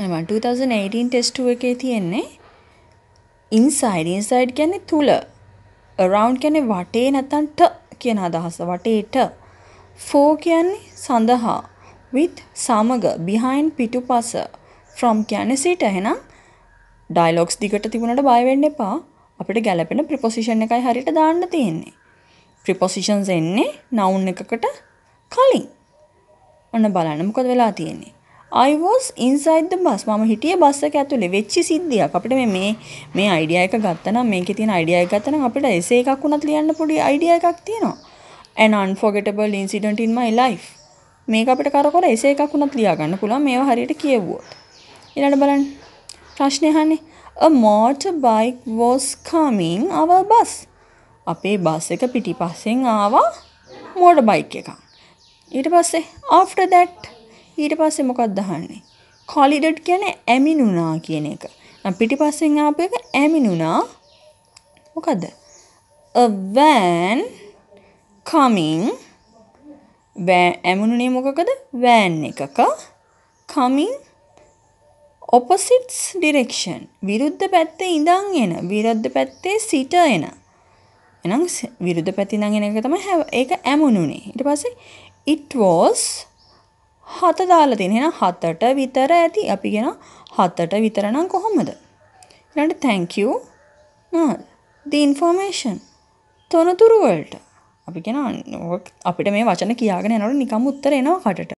දක්නවා 2018 test එකේ තියෙන්නේ inside inside කියන්නේ තුල around කියන්නේ වටේ නැත්නම් ට කියන අදහස වටේට for කියන්නේ සඳහා with සමග behind පිටුපස from කියන්නේ සිට එහෙනම් ඩයලොග්ස් දිගට තිබුණට බය වෙන්න එපා. අපිට ගැළපෙන ප්‍රිපොසිෂන් එකයි හරියට දාන්න තියෙන්නේ. ප්‍රිපොසිෂන්ස් එන්නේ නවුන් එකකට කලින්. ඔන්න බලන්න මොකද වෙලා තියෙන්නේ. I was inside the bus. මම හිටියේ බස් එක ඇතුලේ. වෙච්ච සිද්ධියක්. අපිට මේ මේ මේ අයිඩියා එක ගත්තනම් මේකේ තියෙන අයිඩියා එක ගත්තනම් අපිට එසේ එකක් උනත් ලියන්න පොඩි අයිඩියා එකක් තියෙනවා. An unforgettable incident in my life. මේක අපිට කරකවල එසේ එකක් උනත් ලියා ගන්න පුළුවන්. මේවා හරියට කියෙව්වොත්. ඊළඟට බලන්න. ප්‍රශ්නේ අහන්නේ. A motorbike was coming our bus. අපේ බස් එක පිටිපස්සෙන් ආවා motorbike එකක්. ඊට පස්සේ after that ඊට පස්සේ මොකක්ද අහන්නේ? කොලිඩඩ් කියන්නේ ඇමිනුනා කියන එක. නම් පිටිපස්සෙන් ආපු එක ඇමිනුනා. මොකද්ද? a van coming ඇමුණුනේ මොකකද? van එකක coming opposite direction විරුද්ධ පැත්තේ ඉඳන් එන විරුද්ධ පැත්තේ සිට එන එහෙනම් විරුද්ධ පැත්තේ ඉඳන් එන එක තමයි ඒක ඇමුණුනේ ඊට පස්සේ it was හත දාලා තියෙන. එහෙනම් හතට විතර ඇති. අපි කියන හතට විතර නම් කොහොමද? ඊළඟට thank you මොනවද? the information තොනතුරු වලට. අපි කියන අපිට මේ වචන කියාගෙන යනකොට නිකම් උත්තර එනවා කටට.